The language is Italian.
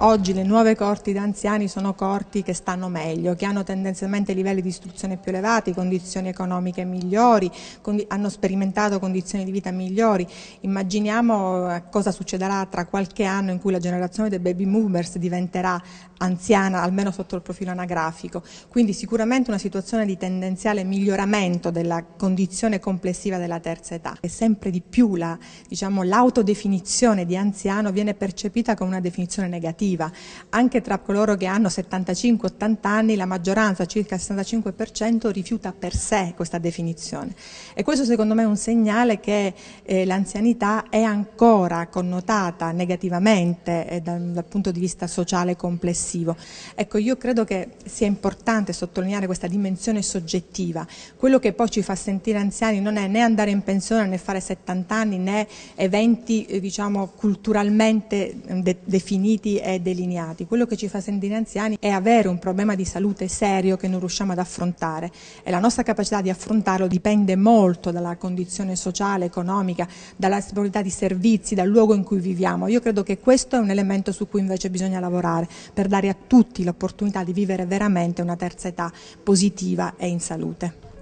Oggi le nuove corti d'anziani sono corti che stanno meglio, che hanno tendenzialmente livelli di istruzione più elevati, condizioni economiche migliori, hanno sperimentato condizioni di vita migliori. Immaginiamo eh, cosa succederà tra qualche anno in cui la generazione dei baby boomers diventerà anziana, almeno sotto il profilo anagrafico. Quindi sicuramente una situazione di tendenziale miglioramento della condizione complessiva della terza età. E sempre di più la, diciamo, l'autodefinizione di anziano viene percepita come una definizione negativa formativa, anche tra coloro che hanno 75-80 anni la maggioranza, circa il 65%, rifiuta per sé questa definizione. E questo secondo me è un segnale che eh, l'anzianità è ancora connotata negativamente eh, dal, dal, punto di vista sociale complessivo. Ecco, io credo che sia importante sottolineare questa dimensione soggettiva. Quello che poi ci fa sentire anziani non è né andare in pensione né fare 70 anni né eventi eh, diciamo, culturalmente eh, de definiti e delineati. Quello che ci fa sentire anziani è avere un problema di salute serio che non riusciamo ad affrontare e la nostra capacità di affrontarlo dipende molto dalla condizione sociale, economica, dalla disponibilità di servizi, dal luogo in cui viviamo. Io credo che questo è un elemento su cui invece bisogna lavorare per dare a tutti l'opportunità di vivere veramente una terza età positiva e in salute.